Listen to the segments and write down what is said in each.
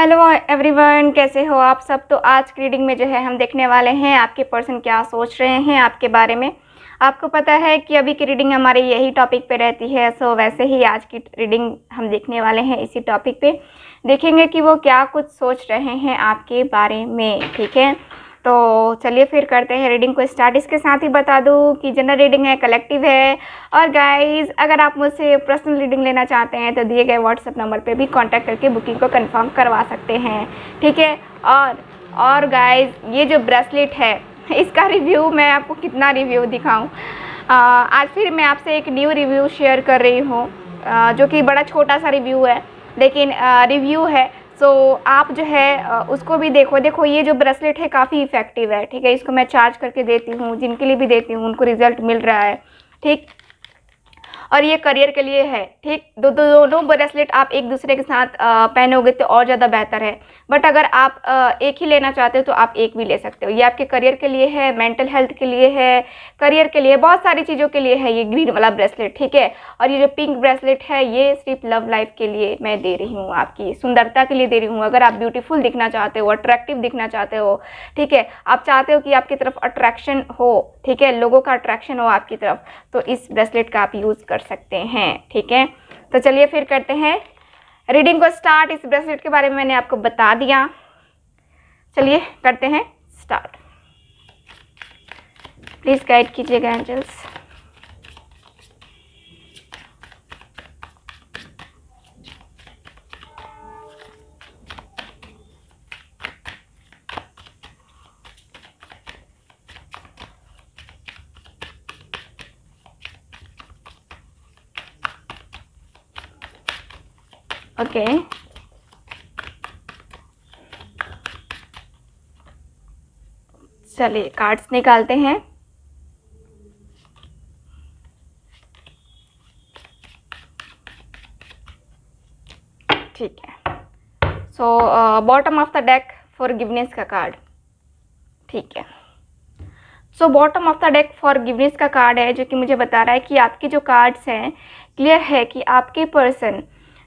Hello everyone कैसे हो आप सब तो आज की रीडिंग में जो है हम देखने वाले हैं आपके पर्सन क्या सोच रहे हैं आपके बारे में आपको पता है कि अभी की रीडिंग हमारे यही टॉपिक पे रहती है सो वैसे ही आज की रीडिंग हम देखने वाले हैं इसी टॉपिक पे देखेंगे कि वो क्या कुछ सोच रहे हैं आपके बारे में ठीक है तो चलिए फिर करते हैं रीडिंग को स्टार्ट इसके साथ ही बता दूँ कि जनरल रीडिंग है कलेक्टिव है और गाइज अगर आप मुझसे पर्सनल रीडिंग लेना चाहते हैं तो दिए गए व्हाट्सअप नंबर पर भी कॉन्टैक्ट करके बुकिंग को कन्फर्म करवा सकते हैं ठीक है और और गाइज ये जो ब्रेसलेट है इसका रिव्यू मैं आपको कितना रिव्यू दिखाऊं आज फिर मैं आपसे एक न्यू रिव्यू शेयर कर रही हूँ जो कि बड़ा छोटा सा रिव्यू है लेकिन रिव्यू है सो so, आप जो है उसको भी देखो देखो ये जो ब्रेसलेट है काफ़ी इफ़ेक्टिव है ठीक है इसको मैं चार्ज करके देती हूँ जिनके लिए भी देती हूँ उनको रिज़ल्ट मिल रहा है ठीक और ये करियर के लिए है ठीक दो दो दोनों ब्रेसलेट आप एक दूसरे के साथ पहनोगे तो और ज़्यादा बेहतर है बट अगर आप एक ही लेना चाहते हो तो आप एक भी ले सकते हो ये आपके करियर के लिए है मेंटल हेल्थ के लिए है करियर के लिए बहुत सारी चीज़ों के लिए है ये ग्रीन वाला ब्रेसलेट ठीक है और ये जो पिंक ब्रेसलेट है ये सिर्फ लव लाइफ के लिए मैं दे रही हूँ आपकी सुंदरता के लिए दे रही हूँ अगर आप ब्यूटीफुल दिखना चाहते हो अट्रैक्टिव दिखना चाहते हो ठीक है आप चाहते हो कि आपकी तरफ अट्रैक्शन हो ठीक है लोगों का अट्रैक्शन हो आपकी तरफ तो इस ब्रेसलेट का आप यूज़ कर कर सकते हैं ठीक है तो चलिए फिर करते हैं रीडिंग को स्टार्ट इस ब्रेसलेट के बारे में मैंने आपको बता दिया चलिए करते हैं स्टार्ट प्लीज़ गाइड कीजिएगा एंजल्स चलिए कार्ड्स निकालते हैं ठीक है so bottom of the deck forgiveness का कार्ड ठीक है so bottom of the deck forgiveness का कार्ड है जो कि मुझे बता रहा है कि आपके जो कार्ड्स हैं क्लियर है कि आपके पर्सन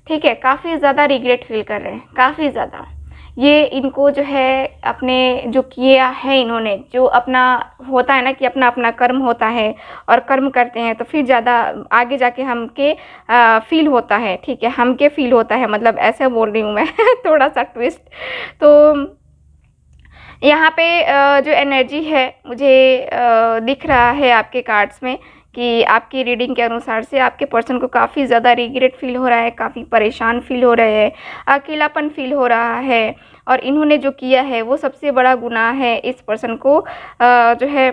ठीक है काफ़ी ज़्यादा रिग्रेट फील कर रहे हैं काफ़ी ज़्यादा ये इनको जो है अपने जो किया है इन्होंने जो अपना होता है ना कि अपना अपना कर्म होता है और कर्म करते हैं तो फिर ज़्यादा आगे जाके हम के फील होता है ठीक है हम के फील होता है मतलब ऐसे बोल रही हूँ मैं थोड़ा सा ट्विस्ट तो यहाँ पे जो एनर्जी है मुझे दिख रहा है आपके कार्ड्स में कि आपकी रीडिंग के अनुसार से आपके पर्सन को काफ़ी ज़्यादा रिग्रेट फील हो रहा है काफ़ी परेशान फील हो रहे हैं अकेलापन फील हो रहा है और इन्होंने जो किया है वो सबसे बड़ा गुनाह है इस पर्सन को जो है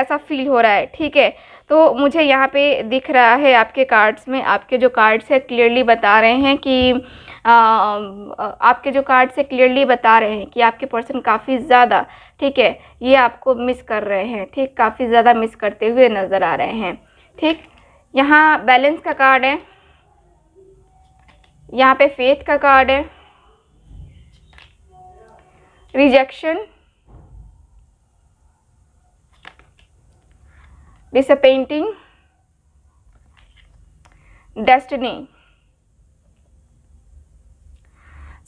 ऐसा फील हो रहा है ठीक है तो मुझे यहाँ पे दिख रहा है आपके कार्ड्स में आपके जो कार्ड्स है क्लियरली बता रहे हैं कि आ, आपके जो कार्ड्स है क्लियरली बता रहे हैं कि आपके पर्सन काफ़ी ज़्यादा ठीक है ये आपको मिस कर रहे हैं ठीक काफ़ी ज़्यादा मिस करते हुए नज़र आ रहे हैं ठीक यहाँ बैलेंस का कार्ड है यहाँ पे फेथ का कार्ड है rejection disappointing a painting. Destiny.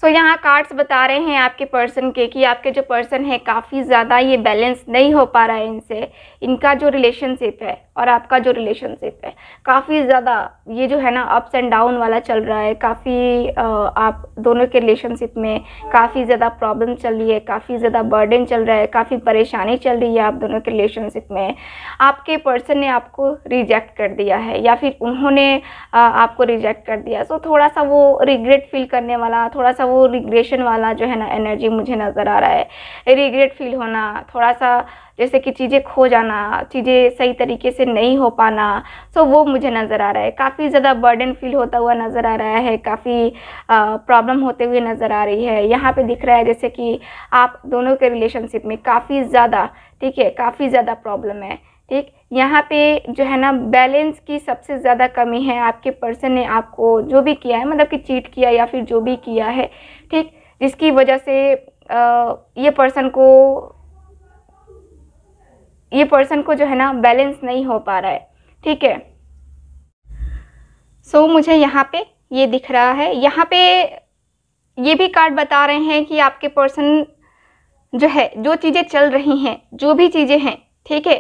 So यहाँ कार्ड्स बता रहे हैं आपके पर्सन के कि आपके जो पर्सन है काफ़ी ज़्यादा ये बैलेंस नहीं हो पा रहा है इनसे इनका जो रिलेशनशिप है और आपका जो रिलेशनशिप है काफ़ी ज़्यादा ये जो है ना अप्स एंड डाउन वाला चल रहा है काफ़ी आप दोनों के रिलेशनशिप में काफ़ी ज़्यादा प्रॉब्लम चल रही है काफ़ी ज़्यादा बर्डन चल रहा है काफ़ी परेशानी चल रही है आप दोनों के रिलेशनशिप में आपके पर्सन ने आपको रिजेक्ट कर दिया है या फिर उन्होंने आपको रिजेक्ट कर दिया सो थोड़ा सा वो रिग्रेट फील करने वाला थोड़ा सा वो रिग्रेशन वाला जो है ना एनर्जी मुझे नज़र आ रहा है रिग्रेट फील होना थोड़ा सा जैसे कि चीज़ें खो जाना चीज़ें सही तरीके से नहीं हो पाना सो वो मुझे नज़र आ रहा है काफ़ी ज़्यादा बर्डन फील होता हुआ नज़र आ रहा है काफ़ी प्रॉब्लम होते हुए नज़र आ रही है यहाँ पे दिख रहा है जैसे कि आप दोनों के रिलेशनशिप में काफ़ी ज़्यादा ठीक है काफ़ी ज़्यादा प्रॉब्लम है ठीक यहाँ पे जो है ना बैलेंस की सबसे ज़्यादा कमी है आपके पर्सन ने आपको जो भी किया है मतलब कि चीट किया या फिर जो भी किया है ठीक जिसकी वजह से आ, ये पर्सन को ये पर्सन को जो है ना बैलेंस नहीं हो पा रहा है ठीक है सो so, मुझे यहाँ पे ये दिख रहा है यहाँ पे ये भी कार्ड बता रहे हैं कि आपके पर्सन जो है जो चीज़ें चल रही हैं जो भी चीज़ें हैं ठीक है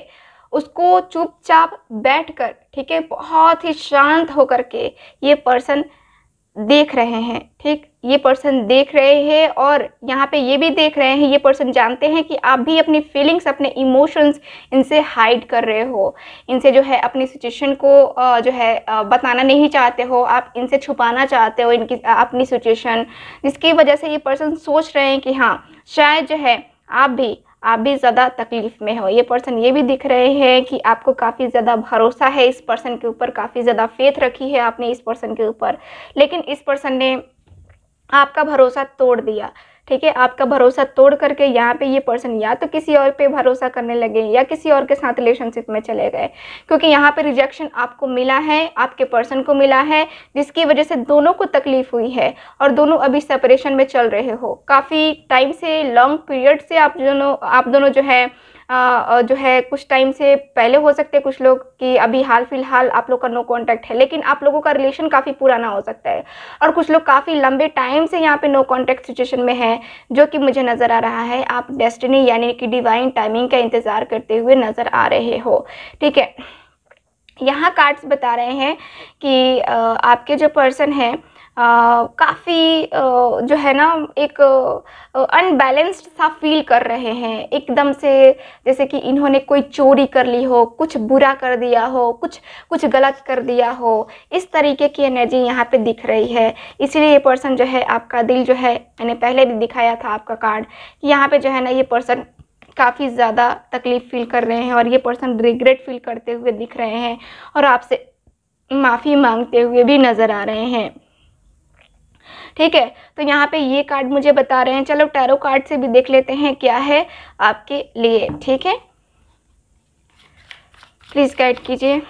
उसको चुपचाप बैठकर ठीक है बहुत ही शांत होकर के ये पर्सन देख रहे हैं ठीक ये पर्सन देख रहे हैं और यहाँ पे ये भी देख रहे हैं ये पर्सन जानते हैं कि आप भी अपनी फीलिंग्स अपने इमोशंस इनसे हाइड कर रहे हो इनसे जो है अपनी सिचुएशन को जो है बताना नहीं चाहते हो आप इनसे छुपाना चाहते हो इनकी अपनी सिचुएशन जिसकी वजह से ये पर्सन सोच रहे हैं कि हाँ शायद जो है आप भी आप भी ज़्यादा तकलीफ़ में हो ये पर्सन ये भी दिख रहे हैं कि आपको काफ़ी ज़्यादा भरोसा है इस पर्सन के ऊपर काफ़ी ज़्यादा फेथ रखी है आपने इस पर्सन के ऊपर लेकिन इस पर्सन ने आपका भरोसा तोड़ दिया ठीक है आपका भरोसा तोड़ करके यहाँ पे ये पर्सन या तो किसी और पे भरोसा करने लगे या किसी और के साथ रिलेशनशिप में चले गए क्योंकि यहाँ पे रिजेक्शन आपको मिला है आपके पर्सन को मिला है जिसकी वजह से दोनों को तकलीफ हुई है और दोनों अभी सेपरेशन में चल रहे हो काफ़ी टाइम से लॉन्ग पीरियड से आप दोनों आप दोनों जो है जो है कुछ टाइम से पहले हो सकते हैं कुछ लोग कि अभी हाल फिलहाल आप लोग का नो कांटेक्ट है लेकिन आप लोगों का रिलेशन काफ़ी पुराना हो सकता है और कुछ लोग काफ़ी लंबे टाइम से यहाँ पे नो कांटेक्ट सिचुएशन में हैं जो कि मुझे नज़र आ रहा है आप डेस्टिनी यानी कि डिवाइन टाइमिंग का इंतज़ार करते हुए नज़र आ रहे हो ठीक है यहाँ कार्ड्स बता रहे हैं कि आपके जो पर्सन हैं काफ़ी जो है ना एक अनबैलेंस्ड सा फील कर रहे हैं एकदम से जैसे कि इन्होंने कोई चोरी कर ली हो कुछ बुरा कर दिया हो कुछ कुछ गलत कर दिया हो इस तरीके की एनर्जी यहाँ पे दिख रही है इसीलिए ये पर्सन जो है आपका दिल जो है मैंने पहले भी दिखाया था आपका कार्ड कि यहाँ पर जो है ना ये पर्सन काफ़ी ज़्यादा तकलीफ़ फील कर रहे हैं और ये पर्सन रिग्रेट फील करते हुए दिख रहे हैं और आपसे माफ़ी मांगते हुए भी नज़र आ रहे हैं ठीक है तो यहाँ पे ये कार्ड मुझे बता रहे हैं चलो टैरो कार्ड से भी देख लेते हैं क्या है आपके लिए ठीक है प्लीज़ गाइड कीजिए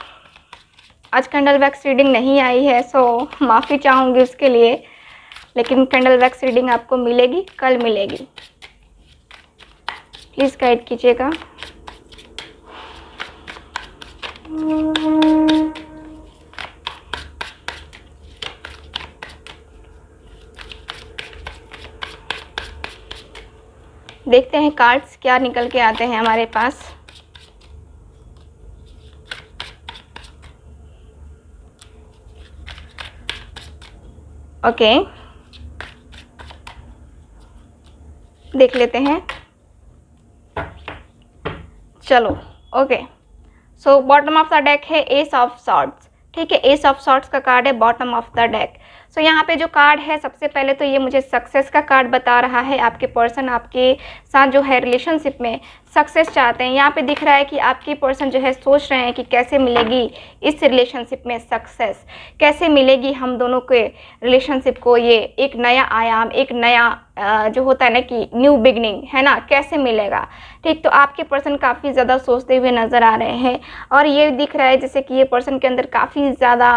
आज कैंडल वैक्स रीडिंग नहीं आई है सो माफ़ी चाहूंगी उसके लिए लेकिन कैंडल वैक्स रीडिंग आपको मिलेगी कल मिलेगी प्लीज़ गाइड कीजिएगा देखते हैं कार्ड्स क्या निकल के आते हैं हमारे पास ओके देख लेते हैं चलो okay so bottom of the deck है एस ऑफ शॉर्ट्स ठीक है एस ऑफ शॉर्ट्स का कार्ड है bottom of the deck so so, यहाँ पे जो कार्ड है सबसे पहले तो ये मुझे सक्सेस का कार्ड बता रहा है आपके पर्सन आपके साथ जो है रिलेशनशिप में सक्सेस चाहते हैं यहाँ पे दिख रहा है कि आपकी पर्सन जो है सोच रहे हैं कि कैसे मिलेगी इस रिलेशनशिप में सक्सेस कैसे मिलेगी हम दोनों के रिलेशनशिप को ये एक नया आयाम एक नया जो होता है ना कि न्यू बिगनिंग है ना कैसे मिलेगा ठीक तो आपके पर्सन काफ़ी ज़्यादा सोचते हुए नज़र आ रहे हैं और ये दिख रहा है जैसे कि ये पर्सन के अंदर काफ़ी ज़्यादा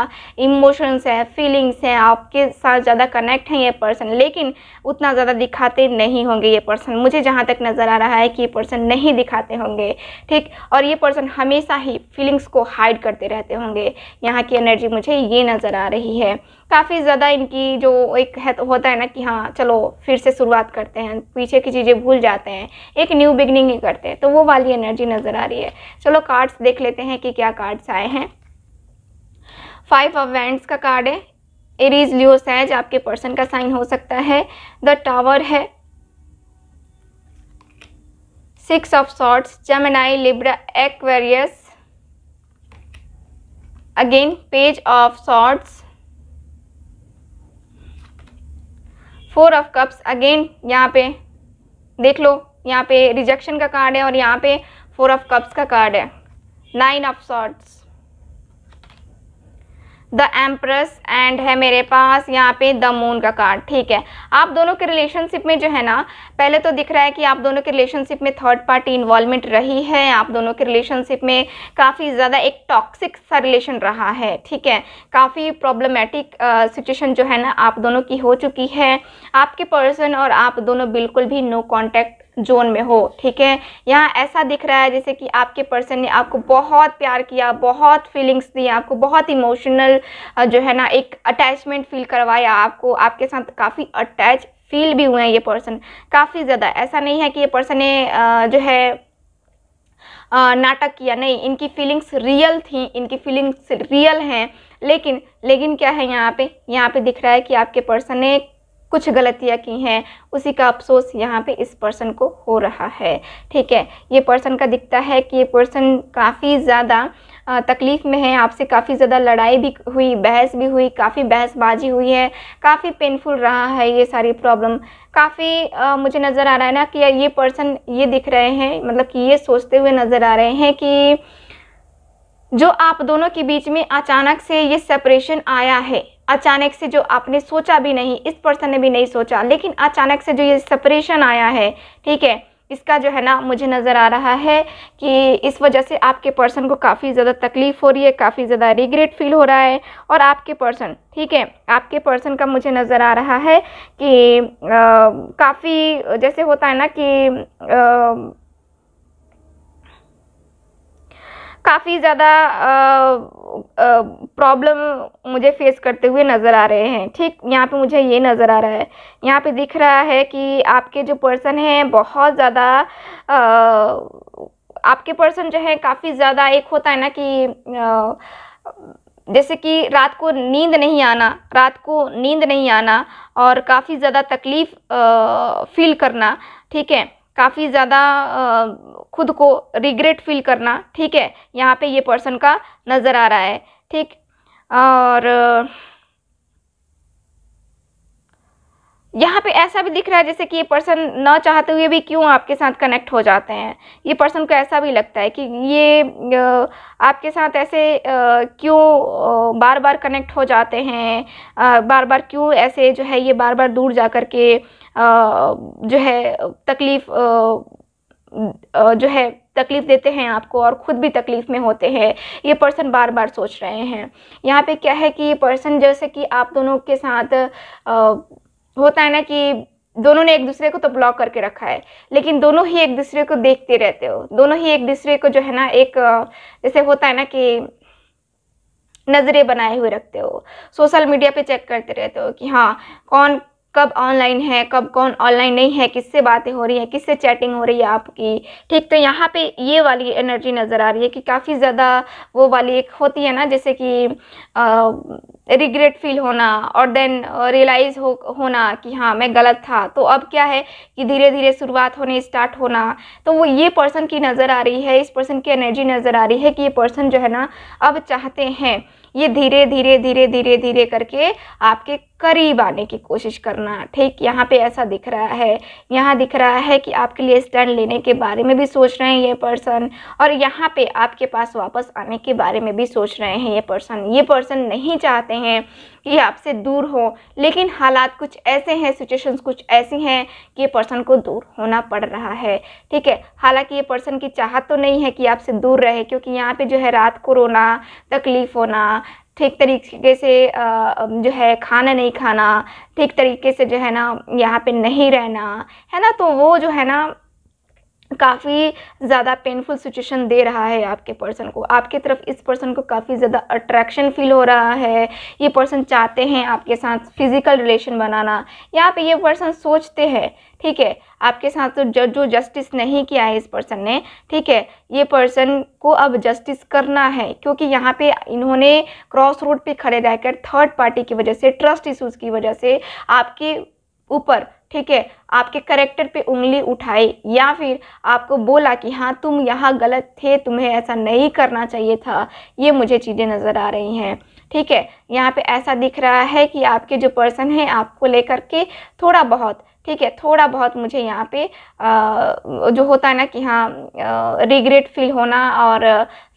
इमोशंस हैं फीलिंग्स हैं आपके साथ ज़्यादा कनेक्ट हैं ये पर्सन लेकिन उतना ज़्यादा दिखाते नहीं होंगे ये पर्सन मुझे जहाँ तक नज़र आ रहा है कि ये पर्सन नहीं दिखाते होंगे ठीक और ये पर्सन हमेशा ही फीलिंग्स को हाइड करते रहते होंगे यहाँ की एनर्जी मुझे ये नज़र आ रही है काफ़ी ज़्यादा इनकी जो एक है तो होता है ना कि हाँ चलो फिर से शुरुआत करते हैं पीछे की चीज़ें भूल जाते हैं एक न्यू बिगनिंग ही करते हैं तो वो वाली एनर्जी नज़र आ रही है चलो कार्ड्स देख लेते हैं कि क्या कार्ड्स आए हैं फाइव ऑफ वैंड्स का कार्ड है एरीज लियो सैज आपके पर्सन का साइन हो सकता है द टावर है six of swords Gemini Libra Aquarius again page of swords four of cups again यहाँ पे देख लो यहाँ पे रिजेक्शन का कार्ड है और यहाँ पे फोर ऑफ कप्स का कार्ड है nine of swords the empress and है मेरे पास यहाँ पे द मून का कार्ड ठीक है आप दोनों के रिलेशनशिप में जो है ना पहले तो दिख रहा है कि आप दोनों के रिलेशनशिप में थर्ड पार्टी इन्वॉल्वमेंट रही है आप दोनों के रिलेशनशिप में काफ़ी ज़्यादा एक टॉक्सिक सा रिलेशन रहा है ठीक है काफ़ी प्रॉब्लमेटिक सिचुएशन जो है ना आप दोनों की हो चुकी है आपके पर्सन और आप दोनों बिल्कुल भी नो कॉन्टैक्ट जोन में हो ठीक है यहाँ ऐसा दिख रहा है जैसे कि आपके पर्सन ने आपको बहुत प्यार किया बहुत फीलिंग्स दी आपको बहुत इमोशनल जो है ना एक अटैचमेंट फील करवाया आपको आपके साथ काफ़ी अटैच फील भी हुए हैं ये पर्सन काफ़ी ज़्यादा ऐसा नहीं है कि ये पर्सन ने जो है नाटक किया नहीं इनकी फीलिंग्स रियल थी इनकी फीलिंग्स रियल हैं लेकिन लेकिन क्या है यहाँ पे यहाँ पे दिख रहा है कि आपके पर्सन ने कुछ गलतियाँ की हैं उसी का अफसोस यहाँ पे इस पर्सन को हो रहा है ठीक है ये पर्सन का दिखता है कि ये पर्सन काफ़ी ज़्यादा तकलीफ़ में है आपसे काफ़ी ज़्यादा लड़ाई भी हुई बहस भी हुई काफ़ी बहसबाजी हुई है काफ़ी पेनफुल रहा है ये सारी प्रॉब्लम काफ़ी मुझे नज़र आ रहा है ना कि ये पर्सन ये दिख रहे हैं मतलब कि ये सोचते हुए नज़र आ रहे हैं कि जो आप दोनों के बीच में अचानक से ये सेपरेशन आया है अचानक से जो आपने सोचा भी नहीं इस पर्सन ने भी नहीं सोचा लेकिन अचानक से जो ये सेपरेशन आया है ठीक है इसका जो है ना मुझे नज़र आ रहा है कि इस वजह से आपके पर्सन को काफ़ी ज़्यादा तकलीफ़ हो रही है काफ़ी ज़्यादा रिग्रेट फील हो रहा है और आपके पर्सन ठीक है आपके पर्सन का मुझे नज़र आ रहा है कि काफ़ी जैसे होता है ना कि आ, काफ़ी ज़्यादा प्रॉब्लम मुझे फेस करते हुए नज़र आ रहे हैं ठीक यहाँ पे मुझे ये नज़र आ रहा है यहाँ पे दिख रहा है कि आपके जो पर्सन हैं बहुत ज़्यादा आपके पर्सन जो है काफ़ी ज़्यादा एक होता है ना कि आ, जैसे कि रात को नींद नहीं आना रात को नींद नहीं आना और काफ़ी ज़्यादा तकलीफ़ फील करना ठीक है काफ़ी ज़्यादा खुद को रिग्रेट फील करना ठीक है यहाँ पे ये पर्सन का नज़र आ रहा है ठीक और यहाँ पे ऐसा भी दिख रहा है जैसे कि ये पर्सन ना चाहते हुए भी क्यों आपके साथ कनेक्ट हो जाते हैं ये पर्सन को ऐसा भी लगता है कि ये आपके साथ ऐसे क्यों बार बार कनेक्ट हो जाते हैं बार बार क्यों ऐसे जो है ये बार बार दूर जा कर के जो है तकलीफ़ जो है तकलीफ़ देते हैं आपको और ख़ुद भी तकलीफ़ में होते हैं ये पर्सन बार बार सोच रहे हैं यहाँ पे क्या है कि ये पर्सन जैसे कि आप दोनों के साथ आ, होता है ना कि दोनों ने एक दूसरे को तो ब्लॉक करके रखा है लेकिन दोनों ही एक दूसरे को देखते रहते हो दोनों ही एक दूसरे को जो है ना एक जैसे होता है ना कि नज़रें बनाए हुए रखते हो सोशल मीडिया पे चेक करते रहते हो कि हाँ कौन कब ऑनलाइन है कब कौन ऑनलाइन नहीं है किससे बातें हो रही है किससे चैटिंग हो रही है आपकी ठीक तो यहाँ पे ये वाली एनर्जी नज़र आ रही है कि काफ़ी ज़्यादा वो वाली एक होती है ना जैसे कि रिग्रेट फील होना और देन रियलाइज हो होना कि हाँ मैं गलत था तो अब क्या है कि धीरे धीरे शुरुआत होने स्टार्ट होना तो वो ये पर्सन की नज़र आ रही है इस पर्सन की एनर्जी नज़र आ रही है कि ये पर्सन जो है ना अब चाहते हैं ये धीरे धीरे धीरे धीरे धीरे करके आपके करीब आने की कोशिश करना ठीक यहाँ पे ऐसा दिख रहा है यहाँ दिख रहा है कि आपके लिए स्टैंड लेने के बारे में भी सोच रहे हैं ये पर्सन और यहाँ पे आपके पास वापस आने के बारे में भी सोच रहे हैं ये पर्सन ये पर्सन नहीं चाहते हैं कि आपसे दूर हो लेकिन हालात कुछ ऐसे हैं सिचुएशंस कुछ ऐसी हैं कि ये पर्सन को दूर होना पड़ रहा है ठीक है हालांकि ये पर्सन की चाहत तो नहीं है कि आपसे दूर रहे क्योंकि यहाँ पे जो है रात को रोना तकलीफ़ होना ठीक तरीके से जो है खाना नहीं खाना ठीक तरीके से जो है ना यहाँ पे नहीं रहना है ना तो वो जो है ना काफ़ी ज़्यादा पेनफुल सिचुएशन दे रहा है आपके पर्सन को आपके तरफ इस पर्सन को काफ़ी ज़्यादा अट्रैक्शन फील हो रहा है ये पर्सन चाहते हैं आपके साथ फिज़िकल रिलेशन बनाना यहाँ पे ये पर्सन सोचते हैं ठीक है आपके साथ तो जो, जो जस्टिस नहीं किया है इस पर्सन ने ठीक है ये पर्सन को अब जस्टिस करना है क्योंकि यहाँ पे इन्होंने क्रॉस रोड पे खड़े रहकर थर्ड पार्टी की वजह से ट्रस्ट इशूज़ की वजह से आपके ऊपर ठीक है आपके करेक्टर पे उंगली उठाए या फिर आपको बोला कि हाँ तुम यहाँ गलत थे तुम्हें ऐसा नहीं करना चाहिए था ये मुझे चीज़ें नज़र आ रही हैं ठीक है यहाँ पे ऐसा दिख रहा है कि आपके जो पर्सन हैं आपको लेकर के थोड़ा बहुत ठीक है थोड़ा बहुत मुझे यहाँ पे आ, जो होता है ना कि हाँ रिग्रेट फील होना और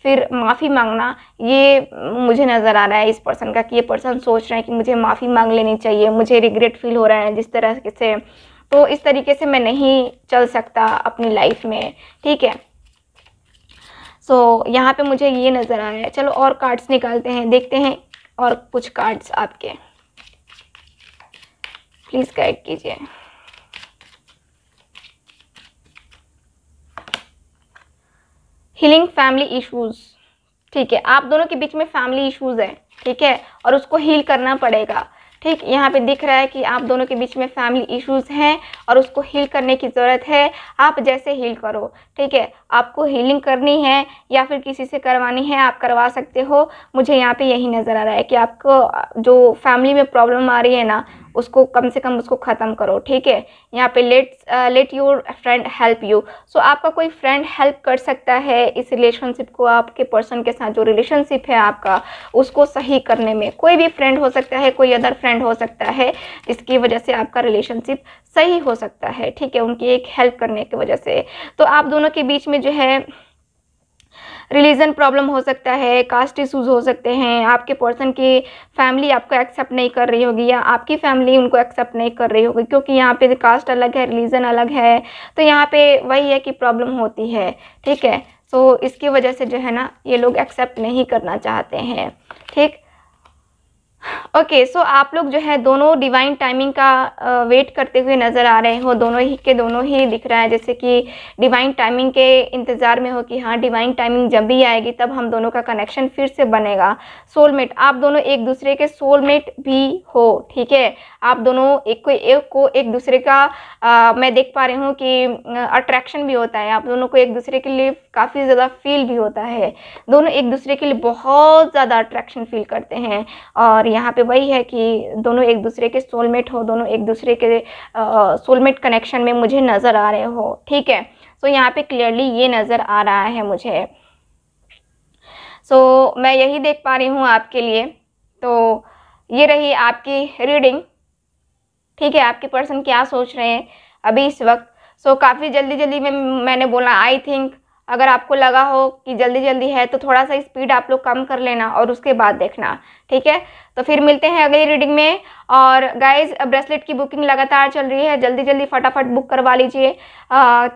फिर माफ़ी मांगना ये मुझे नज़र आ रहा है इस पर्सन का कि ये पर्सन सोच रहे हैं कि मुझे माफ़ी मांग लेनी चाहिए मुझे रिग्रेट फील हो रहा है जिस तरह से तो इस तरीके से मैं नहीं चल सकता अपनी लाइफ में ठीक है सो so, यहाँ पे मुझे ये नज़र आ रहा है चलो और कार्ड्स निकालते हैं देखते हैं और कुछ कार्ड्स आपके प्लीज़ गाइड कीजिए हीलिंग फैमिली इश्यूज़ ठीक है आप दोनों के बीच में फैमिली इश्यूज़ है ठीक है और उसको हील करना पड़ेगा ठीक यहाँ पे दिख रहा है कि आप दोनों के बीच में फैमिली इश्यूज हैं और उसको हील करने की ज़रूरत है आप जैसे हील करो ठीक है आपको हीलिंग करनी है या फिर किसी से करवानी है आप करवा सकते हो मुझे यहाँ पे यही नज़र आ रहा है कि आपको जो फैमिली में प्रॉब्लम आ रही है ना उसको कम से कम उसको ख़त्म करो ठीक है यहाँ पे let let your friend help you so आपका कोई फ्रेंड हेल्प कर सकता है इस रिलेशनशिप को आपके पर्सन के साथ जो रिलेशनशिप है आपका उसको सही करने में कोई भी फ्रेंड हो सकता है कोई अदर फ्रेंड हो सकता है जिसकी वजह से आपका रिलेशनशिप सही हो सकता है ठीक है उनकी एक हेल्प करने की वजह से तो आप दोनों के बीच में जो है रिलीजन प्रॉब्लम हो सकता है कास्ट इशूज़ हो सकते हैं आपके पर्सन की फैमिली आपको एक्सेप्ट नहीं कर रही होगी या आपकी फैमिली उनको एक्सेप्ट नहीं कर रही होगी क्योंकि यहाँ पे कास्ट अलग है रिलीजन अलग है तो यहाँ पे वही है कि प्रॉब्लम होती है ठीक है so, तो इसकी वजह से जो है ना ये लोग एक्सेप्ट नहीं करना चाहते हैं ठीक ओके okay, सो so आप लोग जो है दोनों डिवाइन टाइमिंग का वेट करते हुए नज़र आ रहे हो दोनों ही के दोनों ही दिख रहा है जैसे कि डिवाइन टाइमिंग के इंतज़ार में हो कि हाँ डिवाइन टाइमिंग जब भी आएगी तब हम दोनों का कनेक्शन फिर से बनेगा सोलमेट आप दोनों एक दूसरे के सोलमेट भी हो ठीक है आप दोनों एक को एक को एक दूसरे का आ, मैं देख पा रही हूँ कि अट्रैक्शन भी होता है आप दोनों को एक दूसरे के लिए काफ़ी ज़्यादा फील भी होता है दोनों एक दूसरे के लिए बहुत ज़्यादा अट्रैक्शन फील करते हैं और यहाँ पे वही है कि दोनों एक दूसरे के सोलमेट हो दोनों एक दूसरे के सोलमेट कनेक्शन में मुझे नज़र आ रहे हो ठीक है सो so, यहाँ पे क्लियरली ये नज़र आ रहा है मुझे सो so, मैं यही देख पा रही हूँ आपके लिए तो ये रही आपकी रीडिंग ठीक है आपके पर्सन क्या सोच रहे हैं अभी इस वक्त सो so, काफ़ी जल्दी जल्दी में मैंने बोला आई थिंक अगर आपको लगा हो कि जल्दी जल्दी है तो थोड़ा सा स्पीड आप लोग कम कर लेना और उसके बाद देखना ठीक है तो फिर मिलते हैं अगली रीडिंग में और गाइज ब्रेसलेट की बुकिंग लगातार चल रही है जल्दी जल्दी फटाफट बुक करवा लीजिए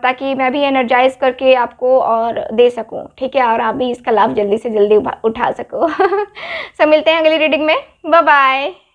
ताकि मैं भी एनर्जाइज करके आपको और दे सकूँ ठीक है और आप भी इसका लाभ जल्दी से जल्दी उठा सको सब मिलते हैं अगली रीडिंग में बाय